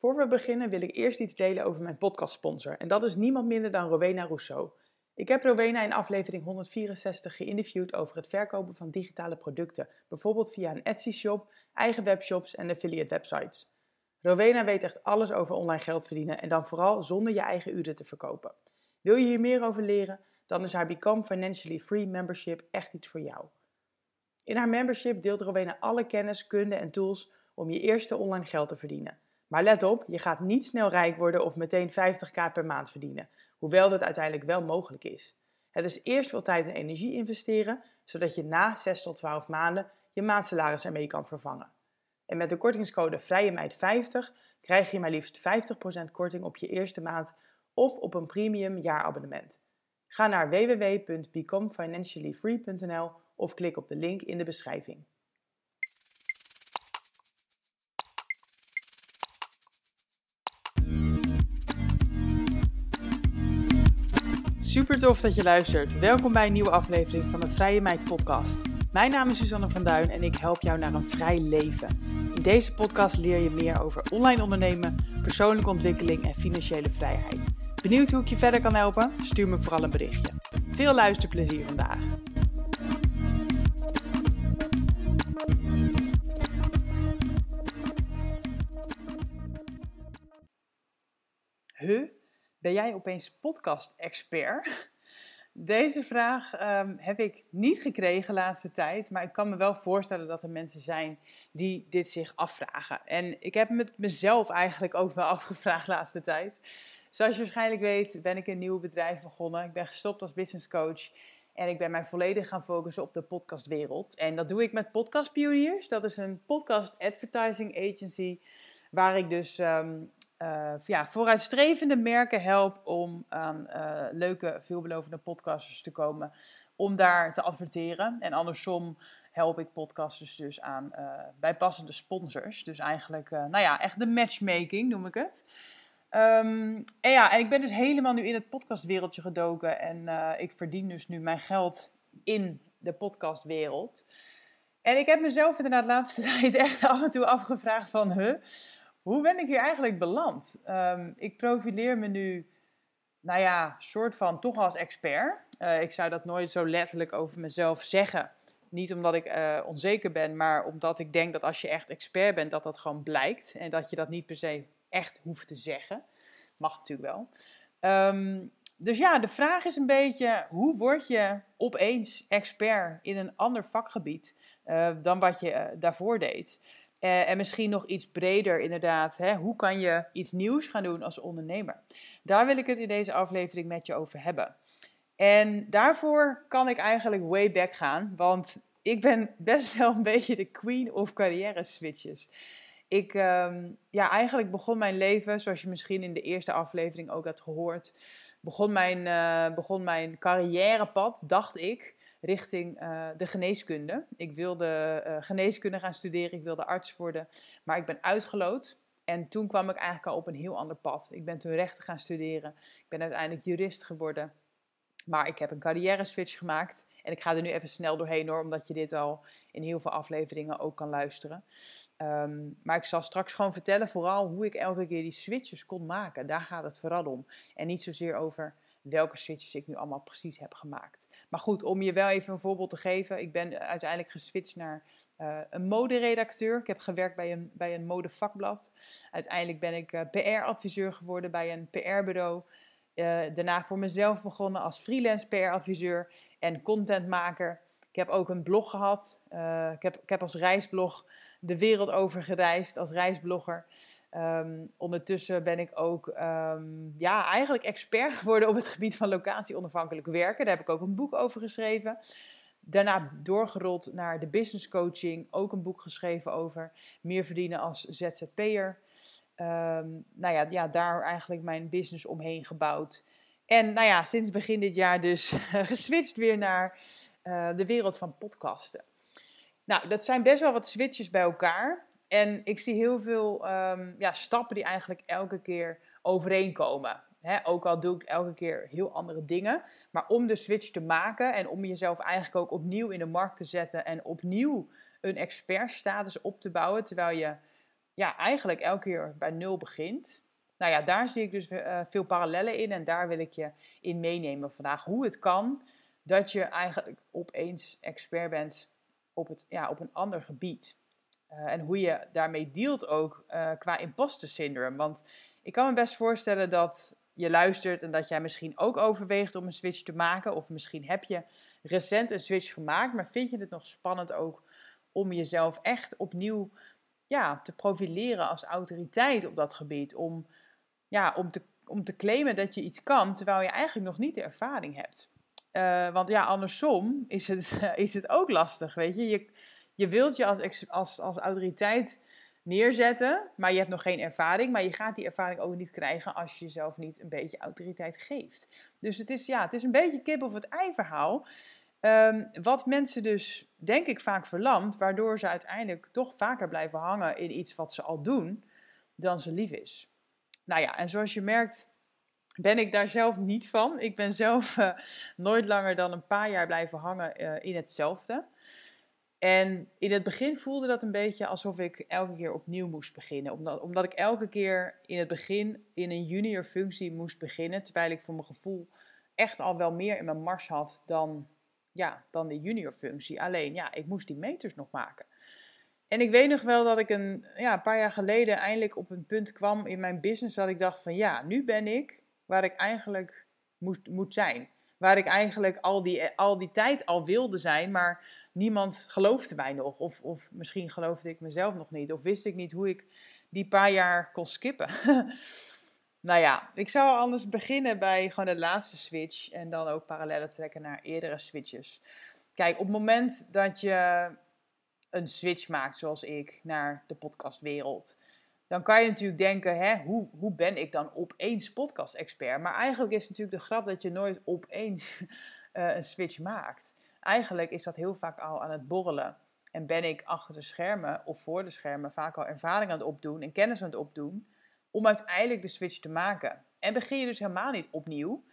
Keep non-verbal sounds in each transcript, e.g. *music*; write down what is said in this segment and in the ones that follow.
Voor we beginnen wil ik eerst iets delen over mijn podcastsponsor. En dat is niemand minder dan Rowena Rousseau. Ik heb Rowena in aflevering 164 geïnterviewd over het verkopen van digitale producten, bijvoorbeeld via een Etsy-shop, eigen webshops en affiliate websites. Rowena weet echt alles over online geld verdienen en dan vooral zonder je eigen uren te verkopen. Wil je hier meer over leren? Dan is haar Become Financially Free membership echt iets voor jou. In haar membership deelt Rowena alle kennis, kunde en tools om je eerste online geld te verdienen. Maar let op, je gaat niet snel rijk worden of meteen 50k per maand verdienen, hoewel dat uiteindelijk wel mogelijk is. Het is eerst veel tijd en energie investeren, zodat je na 6 tot 12 maanden je maandsalaris ermee kan vervangen. En met de kortingscode VrijeMeid50 krijg je maar liefst 50% korting op je eerste maand of op een premium jaarabonnement. Ga naar www.becomefinanciallyfree.nl of klik op de link in de beschrijving. Super tof dat je luistert. Welkom bij een nieuwe aflevering van de Vrije Meid Podcast. Mijn naam is Susanne van Duin en ik help jou naar een vrij leven. In deze podcast leer je meer over online ondernemen, persoonlijke ontwikkeling en financiële vrijheid. Benieuwd hoe ik je verder kan helpen? Stuur me vooral een berichtje. Veel luisterplezier vandaag. Huh? Ben jij opeens podcast-expert? Deze vraag ehm, heb ik niet gekregen de laatste tijd, maar ik kan me wel voorstellen dat er mensen zijn die dit zich afvragen. En ik heb het mezelf eigenlijk ook wel *laughs* afgevraagd de laatste tijd. Zoals je waarschijnlijk weet, ben ik een nieuw bedrijf begonnen. Ik ben gestopt als business coach en ik ben mij volledig gaan focussen op de podcastwereld. En dat doe ik met Podcast Pioneers. Dat is een podcast advertising agency waar ik dus ehm, uh, ja, vooruitstrevende merken help om aan eh, leuke, veelbelovende podcasters te komen. Om daar te adverteren. En andersom help ik podcasters dus aan eh, bijpassende sponsors. Dus eigenlijk, nou ja, echt de matchmaking noem ik het. Ehm, en ja, en ik ben dus helemaal nu in het podcastwereldje gedoken. En ik verdien dus nu mijn geld in de podcastwereld. En ik heb mezelf inderdaad de laatste *laughs* tijd echt af en toe afgevraagd van... Huh, hoe ben ik hier eigenlijk beland? Ehm, ik profileer me nu, nou ja, soort van toch als expert. Eh, ik zou dat nooit zo letterlijk over mezelf zeggen. Niet omdat ik eh, onzeker ben, maar omdat ik denk dat als je echt expert bent, dat dat gewoon blijkt. En dat je dat niet per se echt hoeft te zeggen. Mag natuurlijk wel. Ehm, dus ja, de vraag is een beetje: hoe word je opeens expert in een ander vakgebied eh, dan wat je daarvoor deed? Eh, en misschien nog iets breder, inderdaad. Hè? Hoe kan je iets nieuws gaan doen als ondernemer? Daar wil ik het in deze aflevering met je over hebben. En daarvoor kan ik eigenlijk way back gaan, want ik ben best wel een beetje de queen of carrière switches. Ik, ehm, ja, eigenlijk begon mijn leven, zoals je misschien in de eerste aflevering ook had gehoord, begon mijn, uh, begon mijn carrièrepad, dacht ik, richting eh, de geneeskunde. Ik wilde eh, geneeskunde gaan studeren, ik wilde arts worden, maar ik ben uitgeloot. En toen kwam ik eigenlijk al op een heel ander pad. Ik ben toen rechten gaan studeren, ik ben uiteindelijk jurist geworden. Maar ik heb een carrière switch gemaakt. En ik ga er nu even snel doorheen hoor, omdat je dit al in heel veel afleveringen ook kan luisteren. Ehm, maar ik zal straks gewoon vertellen vooral hoe ik elke keer die switches kon maken. Daar gaat het vooral om. En niet zozeer over welke switches ik nu allemaal precies heb gemaakt. Maar goed, om je wel even een voorbeeld te geven. Ik ben uiteindelijk geswitcht naar eh, een moderedacteur. Ik heb gewerkt bij een, bij een modevakblad. Uiteindelijk ben ik eh, PR-adviseur geworden bij een PR-bureau. Eh, daarna voor mezelf begonnen als freelance PR-adviseur en contentmaker. Ik heb ook een blog gehad. ik, heb, ik heb als reisblog de wereld over gereisd als reisblogger. Ehm, ondertussen ben ik ook ehm, ja, eigenlijk expert *laughs* geworden op het gebied van locatie-onafhankelijk werken. Daar heb ik ook een boek over geschreven. Daarna doorgerold naar de business coaching. Ook een boek geschreven over meer verdienen als ZZP'er. Um, nou ja, ja, daar eigenlijk mijn business omheen gebouwd. En nou ja, sinds begin dit jaar dus *laughs* geswitcht weer naar eh, de wereld van podcasten. Nou, dat zijn best wel wat switches bij elkaar. En ik zie heel veel ehm, ja, stappen die eigenlijk elke keer overeenkomen. He, ook al doe ik elke keer heel andere dingen. Maar om de switch te maken en om jezelf eigenlijk ook opnieuw in de markt te zetten en opnieuw een expertstatus op te bouwen, terwijl je ja, eigenlijk elke keer bij nul begint. Nou ja, daar zie ik dus eh, veel parallellen in en daar wil ik je in meenemen vandaag. Hoe het kan dat je eigenlijk opeens expert bent op, het, ja, op een ander gebied. Eh, en hoe je daarmee dealt ook eh, qua imposter syndroom. Want ik kan me best voorstellen dat je luistert en dat jij misschien ook overweegt om een switch te maken. Of misschien heb je recent een switch gemaakt, maar vind je het nog spannend ook om jezelf echt opnieuw ja, te profileren als autoriteit op dat gebied? Om, ja, om, te, om te claimen dat je iets kan, terwijl je eigenlijk nog niet de ervaring hebt. Eh, want ja, andersom is het, *laughs* is het ook lastig, weet je. je je wilt je als, als, als autoriteit neerzetten, maar je hebt nog geen ervaring. Maar je gaat die ervaring ook niet krijgen als je jezelf niet een beetje autoriteit geeft. Dus het is, ja, het is een beetje kip of het ei verhaal. Ehm, wat mensen dus, denk ik, vaak verlamt, waardoor ze uiteindelijk toch vaker blijven hangen in iets wat ze al doen, dan ze lief is. Nou ja, en zoals je merkt, ben ik daar zelf niet van. Ik ben zelf eh, nooit langer dan een paar jaar blijven hangen eh, in hetzelfde. En in het begin voelde dat een beetje alsof ik elke keer opnieuw moest beginnen. Omdat, omdat ik elke keer in het begin in een junior functie moest beginnen. Terwijl ik voor mijn gevoel echt al wel meer in mijn mars had dan, ja, dan de junior functie. Alleen ja, ik moest die meters nog maken. En ik weet nog wel dat ik een, ja, een paar jaar geleden eindelijk op een punt kwam in mijn business dat ik dacht van ja, nu ben ik waar ik eigenlijk moest, moet zijn waar ik eigenlijk al die, al die tijd al wilde zijn, maar niemand geloofde mij nog. Of, of misschien geloofde ik mezelf nog niet, of wist ik niet hoe ik die paar jaar kon skippen. *laughs* nou ja, ik zou anders beginnen bij gewoon de laatste switch en dan ook parallellen trekken naar eerdere switches. Kijk, op het moment dat je een switch maakt, zoals ik, naar de podcastwereld dan kan je natuurlijk denken, hè, hoe, hoe ben ik dan opeens podcast-expert? Maar eigenlijk is natuurlijk de grap dat je nooit opeens uh, *laughs* een switch maakt. Eigenlijk is dat heel vaak al aan het borrelen. En ben ik achter de schermen of voor de schermen vaak al ervaring aan het opdoen en kennis aan het opdoen om uiteindelijk de switch te maken. En begin je dus helemaal niet opnieuw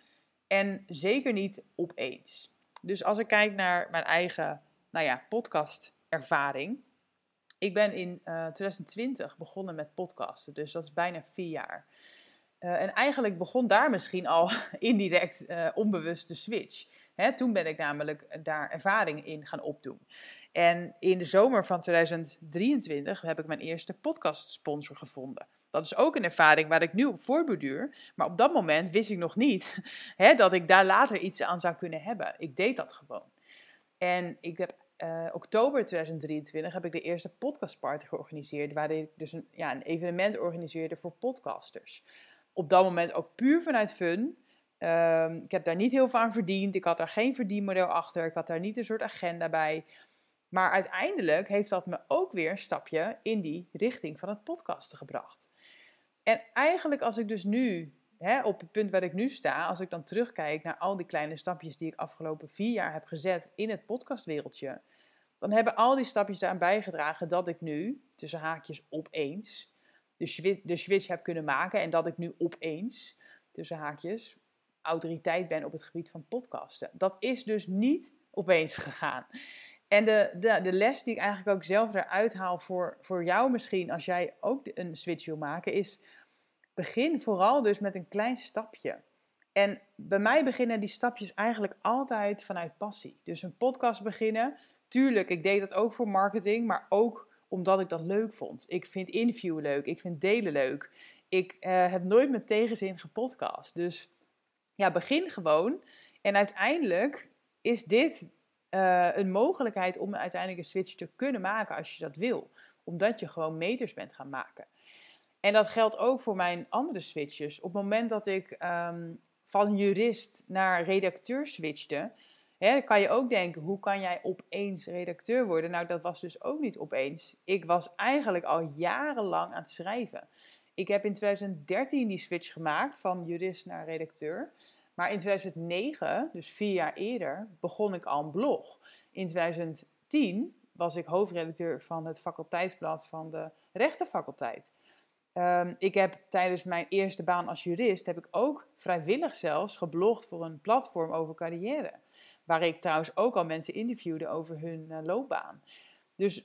en zeker niet opeens. Dus als ik kijk naar mijn eigen nou ja, podcast-ervaring, ik ben in 2020 eh, begonnen met podcasten, dus dat is bijna vier jaar. Eh, en eigenlijk begon daar misschien al *laughs* indirect eh, onbewust de switch. Hè, toen ben ik namelijk daar ervaring in gaan opdoen. En in de zomer van 2023 heb ik mijn eerste podcastsponsor gevonden. Dat is ook een ervaring waar ik nu op voorbeduur. Maar op dat moment wist ik nog niet *laughs* hè, dat ik daar later iets aan zou kunnen hebben. Ik deed dat gewoon. En ik heb eh, oktober 2023 heb ik de eerste podcastparty georganiseerd, waarin ik dus een, ja, een evenement organiseerde voor podcasters. Op dat moment ook puur vanuit fun. Ehm, ik heb daar niet heel veel aan verdiend. Ik had daar geen verdienmodel achter. Ik had daar niet een soort agenda bij. Maar uiteindelijk heeft dat me ook weer een stapje in die richting van het podcasten gebracht. En eigenlijk als ik dus nu hè, op het punt waar ik nu sta, als ik dan terugkijk naar al die kleine stapjes die ik afgelopen vier jaar heb gezet in het podcastwereldje, dan hebben al die stapjes daaraan bijgedragen dat ik nu, tussen haakjes opeens, de, de switch heb kunnen maken en dat ik nu opeens, tussen haakjes, autoriteit ben op het gebied van podcasten. Dat is dus niet opeens gegaan. En de, de, de, les die ik eigenlijk ook zelf eruit haal voor, voor jou misschien, als jij ook een switch wil maken, is begin vooral dus met een klein stapje. En bij mij beginnen die stapjes eigenlijk altijd vanuit passie. Dus een podcast beginnen. Tuurlijk, ik deed dat ook voor marketing, maar ook omdat ik dat leuk vond. Ik vind interviewen leuk, ik vind delen leuk. Ik eh, heb nooit met tegenzin gepodcast. Dus ja, begin gewoon. En uiteindelijk is dit eh, een mogelijkheid om uiteindelijk een switch te kunnen maken als je dat wil. Omdat je gewoon meters bent gaan maken. En dat geldt ook voor mijn andere switches. Op het moment dat ik ehm, van jurist naar redacteur switchte, hè, kan je ook denken: hoe kan jij opeens redacteur worden? Nou, dat was dus ook niet opeens. Ik was eigenlijk al jarenlang aan het schrijven. Ik heb in 2013 die switch gemaakt van jurist naar redacteur. Maar in 2009, dus vier jaar eerder, begon ik al een blog. In 2010 was ik hoofdredacteur van het faculteitsblad van de rechtenfaculteit. Ehm, ik heb tijdens mijn eerste baan als jurist, heb ik ook vrijwillig zelfs geblogd voor een platform over carrière. Waar ik trouwens ook al mensen interviewde over hun eh, loopbaan. Dus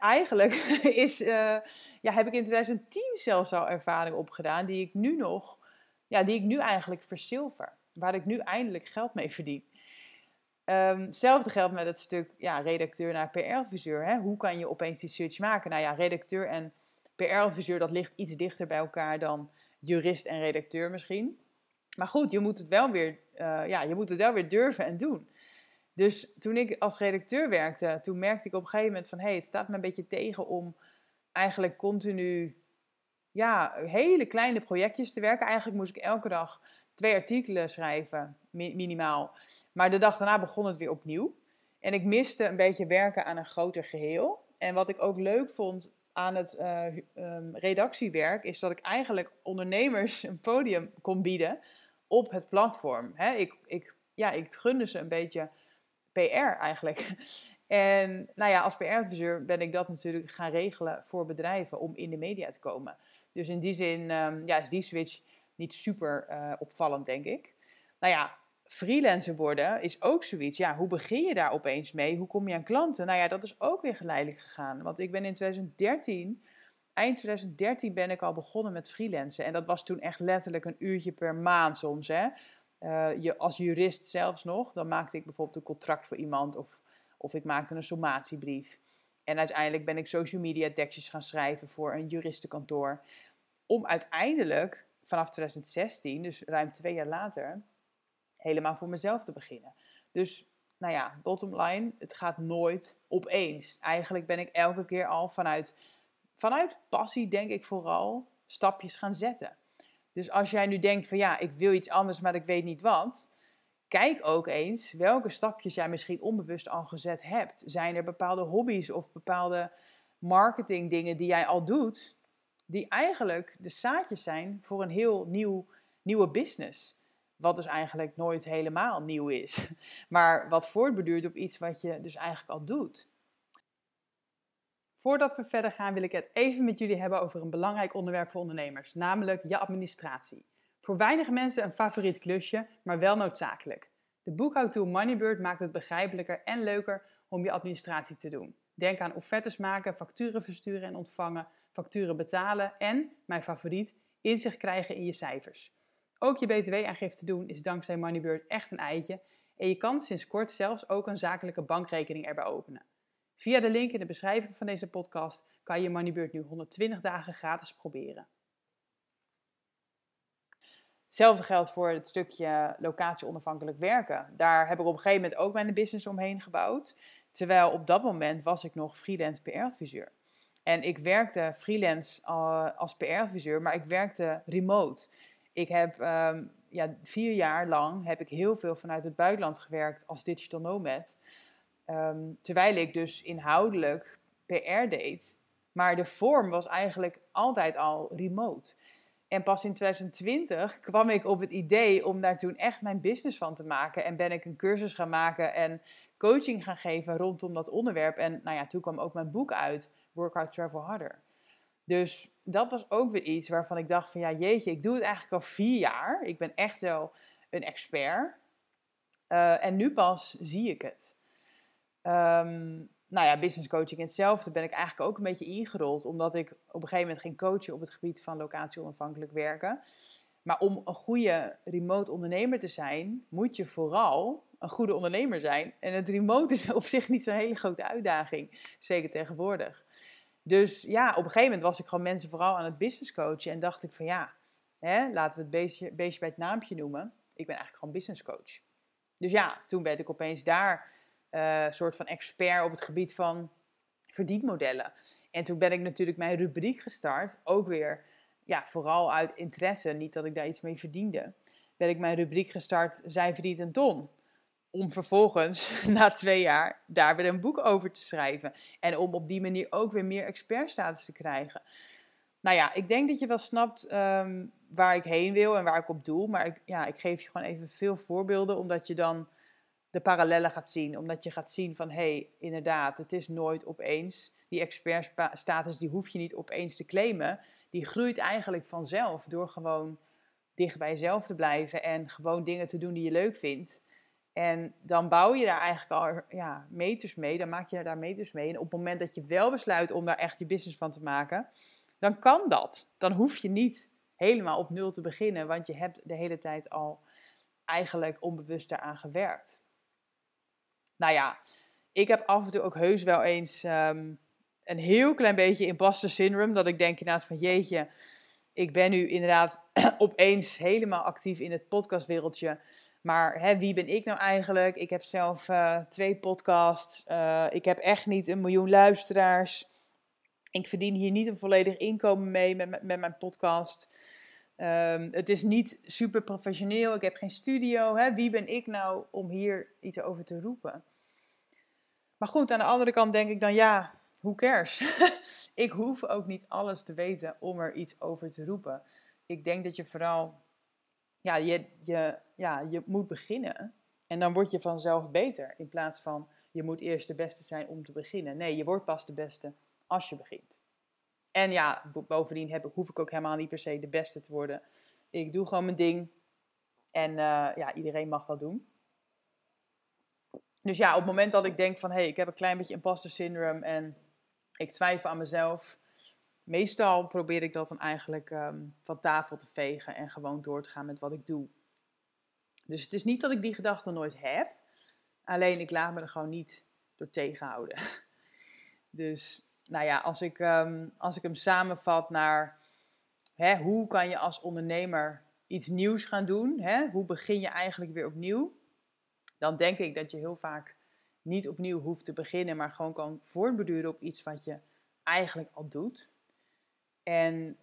eigenlijk *laughs* is, eh, ja, heb ik in 2010 zelfs al ervaring opgedaan die ik nu nog, ja, die ik nu eigenlijk verzilver. Waar ik nu eindelijk geld mee verdien. Um, ehm, hetzelfde geldt met het stuk ja, redacteur naar PR-adviseur. Hoe kan je opeens die switch maken? Nou ja, redacteur en PR-adviseur, dat ligt iets dichter bij elkaar dan jurist en redacteur misschien. Maar goed, je moet het wel weer, eh, ja, je moet het wel weer durven en doen. Dus toen ik als redacteur werkte, toen merkte ik op een gegeven moment van... hé, hey, het staat me een beetje tegen om eigenlijk continu ja, hele kleine projectjes te werken. Eigenlijk moest ik elke dag twee artikelen schrijven, minimaal. Maar de dag daarna begon het weer opnieuw. En ik miste een beetje werken aan een groter geheel. En wat ik ook leuk vond aan het eh, ehm, redactiewerk is dat ik eigenlijk ondernemers een podium kon bieden op het platform. Hè? ik, ik, ja, ik gunde ze een beetje PR eigenlijk. *laughs* En nou ja, als PR-adviseur ben ik dat natuurlijk gaan regelen voor bedrijven om in de media te komen. Dus in die zin ehm, ja, is die switch niet super eh, opvallend, denk ik. Nou ja, freelancer worden is ook zoiets. Ja, hoe begin je daar opeens mee? Hoe kom je aan klanten? Nou ja, dat is ook weer geleidelijk gegaan. Want ik ben in 2013, eind 2013 ben ik al begonnen met freelancen. En dat was toen echt letterlijk een uurtje per maand soms. Hè? Eh, je, als jurist zelfs nog, dan maakte ik bijvoorbeeld een contract voor iemand of, of ik maakte een sommatiebrief. En uiteindelijk ben ik social media tekstjes gaan schrijven voor een juristenkantoor. Om uiteindelijk vanaf 2016, dus ruim twee jaar later, helemaal voor mezelf te beginnen. Dus nou ja, bottom line, het gaat nooit opeens. Eigenlijk ben ik elke keer al vanuit, vanuit passie, denk ik vooral, stapjes gaan zetten. Dus als jij nu denkt van ja, ik wil iets anders, maar ik weet niet wat. Kijk ook eens welke stapjes jij misschien onbewust al gezet hebt. Zijn er bepaalde hobby's of bepaalde marketingdingen die jij al doet, die eigenlijk de zaadjes zijn voor een heel nieuw, nieuwe business? Wat dus eigenlijk nooit helemaal nieuw is. *laughs* Maar wat voortbeduurt op iets wat je dus eigenlijk al doet. Voordat we verder gaan wil ik het even met jullie hebben over een belangrijk onderwerp voor ondernemers, namelijk je administratie. Voor weinig mensen een favoriet klusje, maar wel noodzakelijk. De boekhoudtool Moneybird maakt het begrijpelijker en leuker om je administratie te doen. Denk aan offertes maken, facturen versturen en ontvangen, facturen betalen en, mijn favoriet, inzicht krijgen in je cijfers. Ook je btw-aangifte doen is dankzij Moneybird echt een eitje en je kan sinds kort zelfs ook een zakelijke bankrekening erbij openen. Via de link in de beschrijving van deze podcast kan je Moneybird nu 120 dagen gratis proberen. Hetzelfde geldt voor het stukje locatie onafhankelijk werken. Daar heb ik op een gegeven moment ook mijn business omheen gebouwd. Terwijl op dat moment was ik nog freelance PR-adviseur. En ik werkte freelance eh, als PR-adviseur, maar ik werkte remote. Ik heb ehm, ja, vier jaar lang heb ik heel veel vanuit het buitenland gewerkt als digital nomad. Um, terwijl ik dus inhoudelijk PR deed. Maar de vorm was eigenlijk altijd al remote. En pas in 2020 kwam ik op het idee om daar toen echt mijn business van te maken. En ben ik een cursus gaan maken en coaching gaan geven rondom dat onderwerp. En nou ja, toen kwam ook mijn boek uit, Workout Travel Harder. Dus dat was ook weer iets waarvan ik dacht van ja, jeetje, ik doe het eigenlijk al vier jaar. Ik ben echt wel een expert. Eh, en nu pas zie ik het. Ehm, nou ja, business coaching in hetzelfde ben ik eigenlijk ook een beetje ingerold. Omdat ik op een gegeven moment ging coachen op het gebied van locatie onafhankelijk werken. Maar om een goede remote ondernemer te zijn, moet je vooral een goede ondernemer zijn. En het remote is op zich niet zo'n hele grote uitdaging, zeker tegenwoordig. Dus ja, op een gegeven moment was ik gewoon mensen vooral aan het business coachen. En dacht ik van ja, hè, laten we het beestje, beestje bij het naampje noemen. Ik ben eigenlijk gewoon business coach. Dus ja, toen werd ik opeens daar uh, soort van expert op het gebied van verdienmodellen. En toen ben ik natuurlijk mijn rubriek gestart, ook weer ja, vooral uit interesse, niet dat ik daar iets mee verdiende, ben ik mijn rubriek gestart, zij verdient een ton om vervolgens *laughs* na twee jaar daar weer een boek over te schrijven. En om op die manier ook weer meer expertstatus te krijgen. Nou ja, ik denk dat je wel snapt ehm, waar ik heen wil en waar ik op doel. Maar ik, ja, ik geef je gewoon even veel voorbeelden, omdat je dan de parallellen gaat zien. Omdat je gaat zien van, hé, hey, inderdaad, het is nooit opeens. Die expertstatus, die hoef je niet opeens te claimen. Die groeit eigenlijk vanzelf door gewoon dicht bij jezelf te blijven en gewoon dingen te doen die je leuk vindt. En dan bouw je daar eigenlijk al ja, meters mee, dan maak je daar meters mee. En op het moment dat je wel besluit om daar echt je business van te maken, dan kan dat. Dan hoef je niet helemaal op nul te beginnen, want je hebt de hele tijd al eigenlijk onbewust daaraan gewerkt. Nou ja, ik heb af en toe ook heus wel eens ehm, een heel klein beetje imposter syndrome. Dat ik denk inderdaad van jeetje, ik ben nu inderdaad *clears throat* opeens helemaal actief in het podcastwereldje. Maar hè, wie ben ik nou eigenlijk? Ik heb zelf eh, twee podcasts. Eh, ik heb echt niet een miljoen luisteraars. Ik verdien hier niet een volledig inkomen mee met, met, mijn podcast. Ehm, het is niet super professioneel. Ik heb geen studio. Hè? Wie ben ik nou om hier iets over te roepen? Maar goed, aan de andere kant denk ik dan ja, hoe cares? *laughs* ik hoef ook niet alles te weten om er iets over te roepen. Ik denk dat je vooral ja, je, je, ja, je moet beginnen en dan word je vanzelf beter. In plaats van je moet eerst de beste zijn om te beginnen. Nee, je wordt pas de beste als je begint. En ja, bovendien heb, hoef ik ook helemaal niet per se de beste te worden. Ik doe gewoon mijn ding. En eh, ja, iedereen mag dat doen. Dus ja, op het moment dat ik denk van... hé, hey, ik heb een klein beetje imposter syndrome en ik twijfel aan mezelf meestal probeer ik dat dan eigenlijk ehm, van tafel te vegen en gewoon door te gaan met wat ik doe. Dus het is niet dat ik die gedachten nooit heb, alleen ik laat me er gewoon niet door tegenhouden. *laughs* Dus nou ja, als ik, ehm, als ik hem samenvat naar hè, hoe kan je als ondernemer iets nieuws gaan doen, hè? hoe begin je eigenlijk weer opnieuw, dan denk ik dat je heel vaak niet opnieuw hoeft te beginnen, maar gewoon kan voortbeduren op iets wat je eigenlijk al doet. En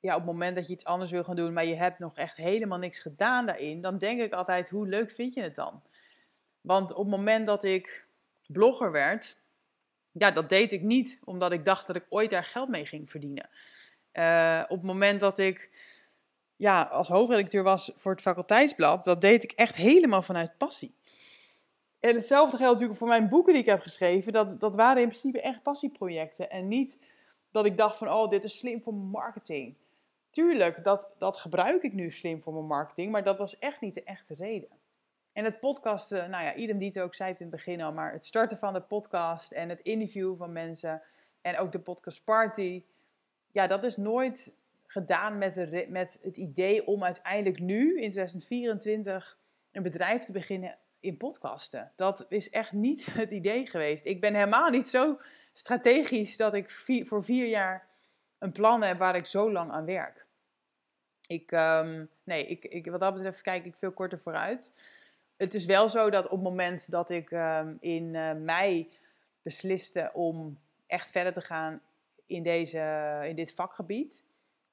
ja, op het moment dat je iets anders wil gaan doen, maar je hebt nog echt helemaal niks gedaan daarin, dan denk ik altijd, hoe leuk vind je het dan? Want op het moment dat ik blogger werd, ja, dat deed ik niet omdat ik dacht dat ik ooit daar geld mee ging verdienen. Eh, op het moment dat ik ja, als hoofdredacteur was voor het faculteitsblad, dat deed ik echt helemaal vanuit passie. En hetzelfde geldt natuurlijk voor mijn boeken die ik heb geschreven. Dat, dat waren in principe echt passieprojecten en niet dat ik dacht van, oh, dit is slim voor marketing. Tuurlijk, dat, dat gebruik ik nu slim voor mijn marketing, maar dat was echt niet de echte reden. En het podcasten, nou ja, idem Dieter ook zei het in het begin al, maar het starten van de podcast en het interview van mensen en ook de podcastparty, ja, dat is nooit gedaan met, de, met het idee om uiteindelijk nu, in 2024, een bedrijf te beginnen in podcasten. Dat is echt niet het idee geweest. Ik ben helemaal niet zo strategisch dat ik voor vier jaar een plan heb waar ik zo lang aan werk. Ik, ehm, nee, ik, ik, wat dat betreft kijk ik veel korter vooruit. Het is wel zo dat op het moment dat ik ehm, in eh, mei besliste om echt verder te gaan in, deze, in dit vakgebied,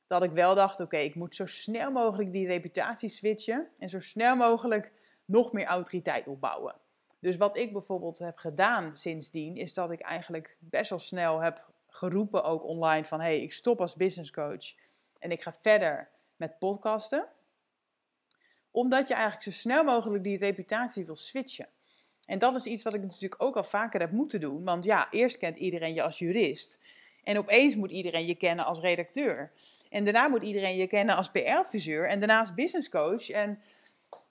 dat ik wel dacht: oké, ik moet zo snel mogelijk die reputatie switchen en zo snel mogelijk nog meer autoriteit opbouwen. Dus wat ik bijvoorbeeld heb gedaan sindsdien, is dat ik eigenlijk best wel snel heb geroepen ook online van hey, ik stop als business coach en ik ga verder met podcasten. Omdat je eigenlijk zo snel mogelijk die reputatie wil switchen. En dat is iets wat ik natuurlijk ook al vaker heb moeten doen. Want ja, eerst kent iedereen je als jurist. En opeens moet iedereen je kennen als redacteur. En daarna moet iedereen je kennen als PR-adviseur. En daarnaast business coach. En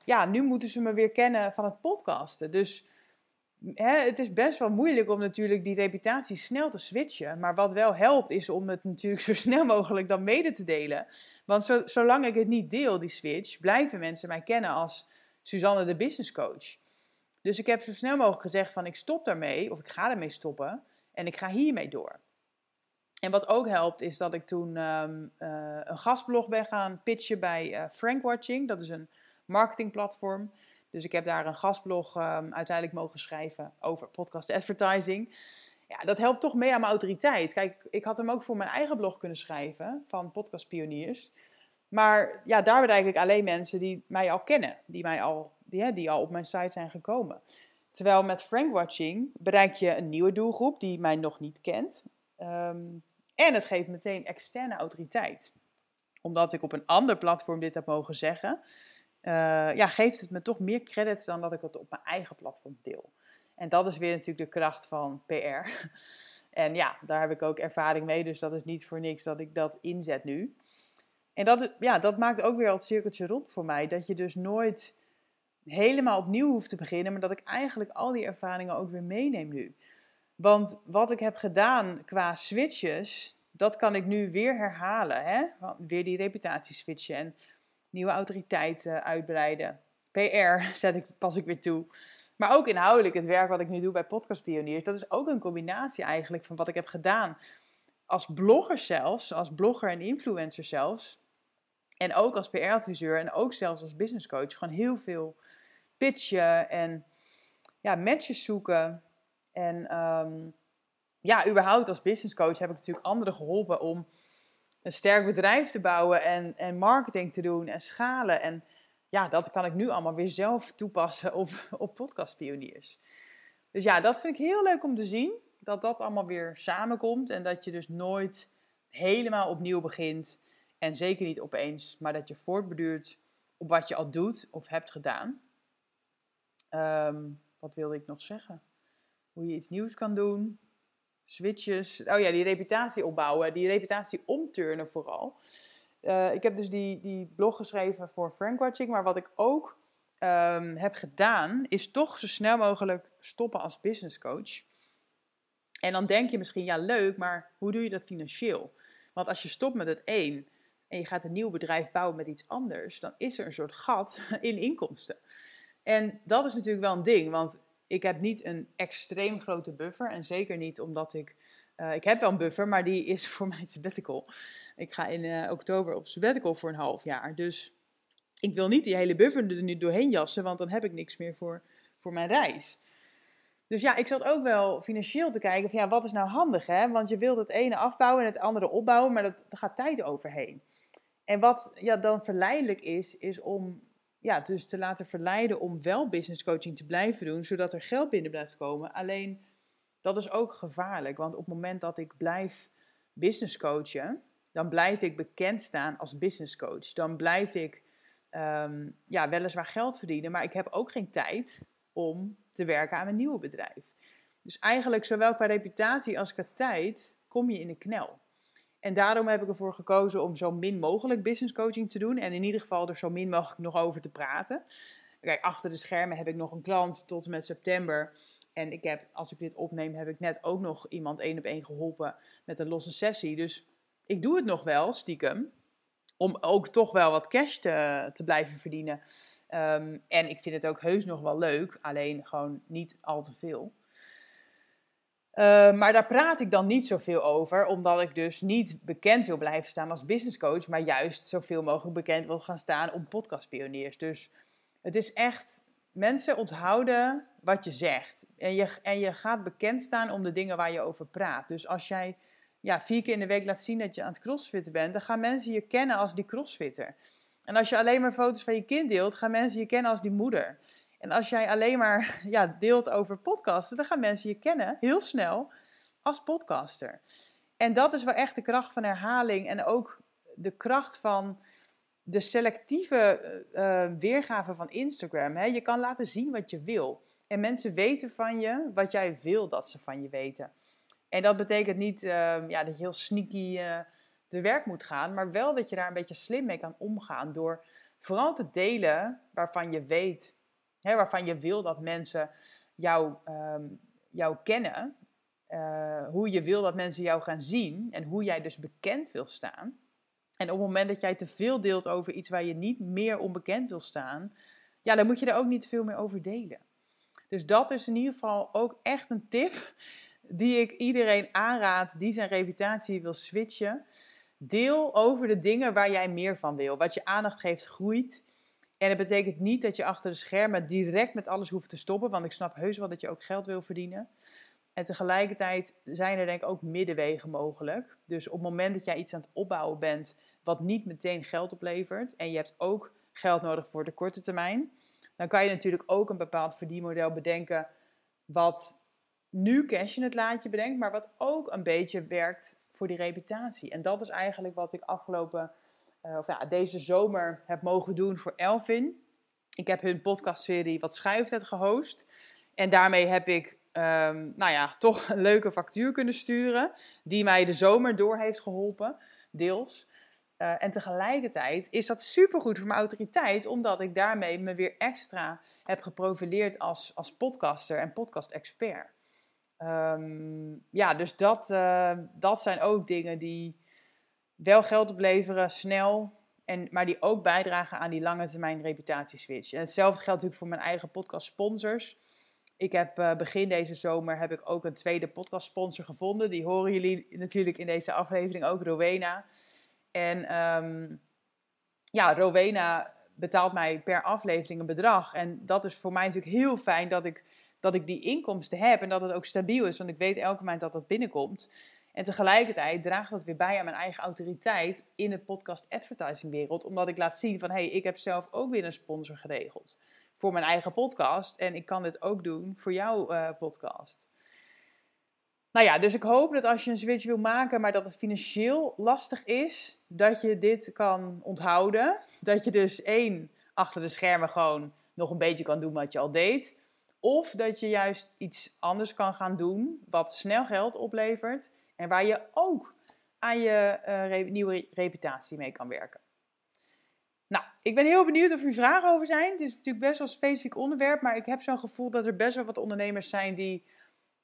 ja, nu moeten ze me weer kennen van het podcasten. Dus hè, het is best wel moeilijk om natuurlijk die reputatie snel te switchen. Maar wat wel helpt is om het natuurlijk *laughs* zo snel mogelijk dan mede te delen. Want zo, zolang ik het niet deel, die switch, blijven mensen mij kennen als Suzanne de business coach. Dus ik heb zo snel mogelijk gezegd van ik stop daarmee of ik ga daarmee stoppen en ik ga hiermee door. En wat ook helpt is dat ik toen ehm, eh, een gastblog ben gaan pitchen bij eh, Frank Watching. Dat is een marketingplatform. Dus ik heb daar een gastblog ehm, uiteindelijk mogen schrijven over podcast advertising. Ja, dat helpt toch mee aan mijn autoriteit. Kijk, ik had hem ook voor mijn eigen blog kunnen schrijven van podcastpioniers. Maar ja, daar bereik ik alleen mensen die mij al kennen, die, mij al, die, die al op mijn site zijn gekomen. Terwijl met Frankwatching bereik je een nieuwe doelgroep die mij nog niet kent. Ehm, en het geeft meteen externe autoriteit. Omdat ik op een ander platform dit heb mogen zeggen, eh, ja, geeft het me toch meer credits dan dat ik het op mijn eigen platform deel. En dat is weer natuurlijk de kracht van PR. *laughs* En ja, daar heb ik ook ervaring mee, dus dat is niet voor niks dat ik dat inzet nu. En dat, ja, dat maakt ook weer het cirkeltje rond voor mij. Dat je dus nooit helemaal opnieuw hoeft te beginnen, maar dat ik eigenlijk al die ervaringen ook weer meeneem nu. Want wat ik heb gedaan qua switches, dat kan ik nu weer herhalen. Hè? Weer die reputatie switchen. En nieuwe autoriteiten uitbreiden. PR zet ik, pas ik weer toe. Maar ook inhoudelijk, het werk wat ik nu doe bij Podcast Pioniers, dat is ook een combinatie eigenlijk van wat ik heb gedaan. Als blogger zelfs, als blogger en influencer zelfs. En ook als PR-adviseur en ook zelfs als business coach. Gewoon heel veel pitchen en ja, matches zoeken. En ehm, ja, überhaupt als business coach heb ik natuurlijk anderen geholpen om een sterk bedrijf te bouwen en, en marketing te doen en schalen. En ja, dat kan ik nu allemaal weer zelf toepassen op, *laughs* op podcastpioniers. Dus ja, dat vind ik heel leuk om te zien. Dat dat allemaal weer samenkomt en dat je dus nooit helemaal opnieuw begint. En zeker niet opeens, maar dat je voortbeduurt op wat je al doet of hebt gedaan. Ehm, wat wilde ik nog zeggen? Hoe je iets nieuws kan doen switches. Oh ja, die reputatie opbouwen, die reputatie omturnen vooral. Eh, ik heb dus die, die blog geschreven voor Frankwatching, maar wat ik ook ehm, heb gedaan, is toch zo snel mogelijk stoppen als business coach. En dan denk je misschien, ja leuk, maar hoe doe je dat financieel? Want als je stopt met het één en je gaat een nieuw bedrijf bouwen met iets anders, dan is er een soort gat *laughs* in inkomsten. En dat is natuurlijk wel een ding, want ik heb niet een extreem grote buffer. En zeker niet omdat ik. Eh, ik heb wel een buffer, maar die is *laughs* voor mijn sabbatical. Ik ga in eh, oktober op sabbatical voor een half jaar. Dus ik wil niet die hele buffer er nu doorheen jassen, want dan heb ik niks meer voor, voor mijn reis. Dus ja, ik zat ook wel financieel te kijken van ja, wat is nou handig hè? Want je wilt het ene afbouwen en het andere opbouwen, maar dat, daar gaat tijd overheen. En wat ja, dan verleidelijk is, is om ja, dus te laten verleiden om wel business coaching te blijven doen, zodat er geld binnen blijft komen. Alleen dat is ook gevaarlijk, want op het moment dat ik blijf business coachen, dan blijf ik bekend staan als business coach. Dan blijf ik ehm, ja, weliswaar geld verdienen, maar ik heb ook geen tijd om te werken aan mijn nieuwe bedrijf. Dus eigenlijk, zowel qua reputatie als qua tijd, kom je in de knel. En daarom heb ik ervoor gekozen om zo min mogelijk business coaching te doen. En in ieder geval er zo min mogelijk nog over te praten. Kijk, achter de schermen heb ik nog een klant tot en met september. En ik heb, als ik dit opneem, heb ik net ook nog iemand één op één geholpen met een losse sessie. Dus ik doe het nog wel, stiekem. Om ook toch wel wat cash te, te blijven verdienen. Ehm, en ik vind het ook heus nog wel leuk, alleen gewoon niet al te veel. Eh, maar daar praat ik dan niet zoveel over, omdat ik dus niet bekend wil blijven staan als businesscoach, maar juist zoveel mogelijk bekend wil gaan staan om podcastpioniers. Dus het is echt, mensen onthouden wat je zegt. En je, en je gaat bekend staan om de dingen waar je over praat. Dus als jij ja, vier keer in de week laat zien dat je aan het crossfitten bent, dan gaan mensen je kennen als die crossfitter. En als je alleen maar foto's van je kind deelt, gaan mensen je kennen als die moeder. En als jij alleen maar *laughs* ja, deelt over podcasten, dan gaan mensen je kennen heel snel als podcaster. En dat is wel echt de kracht van herhaling en ook de kracht van de selectieve eh, eh, weergave van Instagram. Hè. Je kan laten zien wat je wil. En mensen weten van je wat jij wil dat ze van je weten. En dat betekent niet ehm, ja, dat je heel sneaky uh, de werk moet gaan, maar wel dat je daar een beetje slim mee kan omgaan door vooral te delen waarvan je weet waarvan je wil dat mensen jou, um, jou kennen, eh, hoe je wil dat mensen jou gaan zien en hoe jij dus bekend wil staan. En op het moment dat jij te veel deelt over iets waar je niet meer onbekend wil staan, ja, dan moet je er ook niet veel meer over delen. Dus dat is in ieder geval ook echt een tip *laughs* die ik iedereen aanraad die zijn reputatie wil switchen. Deel over de dingen waar jij meer van wil. Wat je aandacht geeft groeit. En dat betekent niet dat je achter de schermen direct met alles hoeft te stoppen, want ik snap heus wel dat je ook geld wil verdienen. En tegelijkertijd zijn er denk ik ook middenwegen mogelijk. Dus op het moment dat jij iets aan het opbouwen bent wat niet meteen geld oplevert en je hebt ook geld nodig voor de korte termijn, dan kan je natuurlijk ook een bepaald verdienmodel bedenken wat nu cash in het laadje bedenkt, maar wat ook een beetje werkt voor die reputatie. En dat is eigenlijk wat ik afgelopen eh, of ja, deze zomer heb mogen doen voor Elvin. Ik heb hun podcastserie Wat Schuift Het gehost. En daarmee heb ik ehm, nou ja, *laughs* toch een leuke factuur kunnen sturen. Die mij de zomer door heeft geholpen, deels. Eh, en tegelijkertijd is dat supergoed voor mijn autoriteit, omdat ik daarmee me weer extra heb geprofileerd als, als podcaster en podcast-expert. Ehm, ja, dus dat, eh, dat zijn ook dingen die, wel geld opleveren, snel, en, maar die ook bijdragen aan die lange termijn reputatieswitch. En hetzelfde geldt natuurlijk voor mijn eigen podcast sponsors. Ik heb eh, begin deze zomer heb ik ook een tweede podcast sponsor gevonden. Die horen jullie natuurlijk in deze aflevering ook, Rowena. En ehm, ja, Rowena betaalt mij per aflevering een bedrag. En dat is voor mij natuurlijk heel fijn dat ik, dat ik die inkomsten heb en dat het ook stabiel is. Want ik weet elke maand dat dat binnenkomt. En tegelijkertijd draagt dat weer bij aan mijn eigen autoriteit in de podcast advertising wereld. Omdat ik laat zien van hey, ik heb zelf ook weer een sponsor geregeld. Voor mijn eigen podcast. En ik kan dit ook doen voor jouw eh, podcast. Nou ja, dus ik hoop dat als je een switch wil maken, maar dat het financieel lastig is, dat je dit kan onthouden. Dat je dus één, achter de schermen gewoon nog een beetje kan doen wat je al deed. Of dat je juist iets anders kan gaan doen, wat snel geld oplevert en waar je ook aan je eh, nieuwe reputatie mee kan werken. Nou, ik ben heel benieuwd of u vragen over zijn. Het is natuurlijk best wel een specifiek onderwerp, maar ik heb zo'n gevoel dat er best wel wat ondernemers zijn die,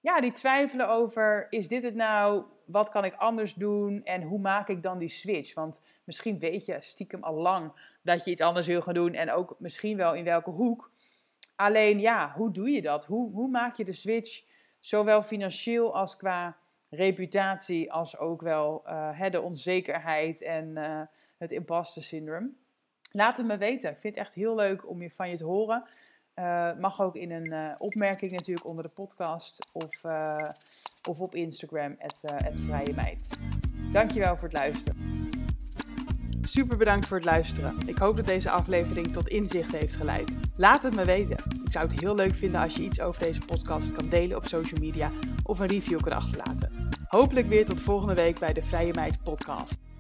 ja, die twijfelen over: is dit het nou? Wat kan ik anders doen? En hoe maak ik dan die switch? Want misschien weet je stiekem al lang dat je iets anders wil gaan doen en ook misschien wel in welke hoek. Alleen ja, hoe doe je dat? Hoe, hoe maak je de switch zowel financieel als qua reputatie als ook wel eh, de onzekerheid en eh, het imposter syndroom. Laat het me weten. Ik vind het echt heel leuk om je, van je te horen. Eh, mag ook in een opmerking natuurlijk onder de podcast of, of op Instagram, het Vrije Meid. Dankjewel voor het luisteren. Super bedankt voor het luisteren. Ik hoop dat deze aflevering tot inzicht heeft geleid. Laat het me weten. Ik zou het heel leuk vinden als je iets over deze podcast kan delen op social media of een review kan achterlaten. Hopelijk weer tot volgende week bij de Vrije Meid Podcast.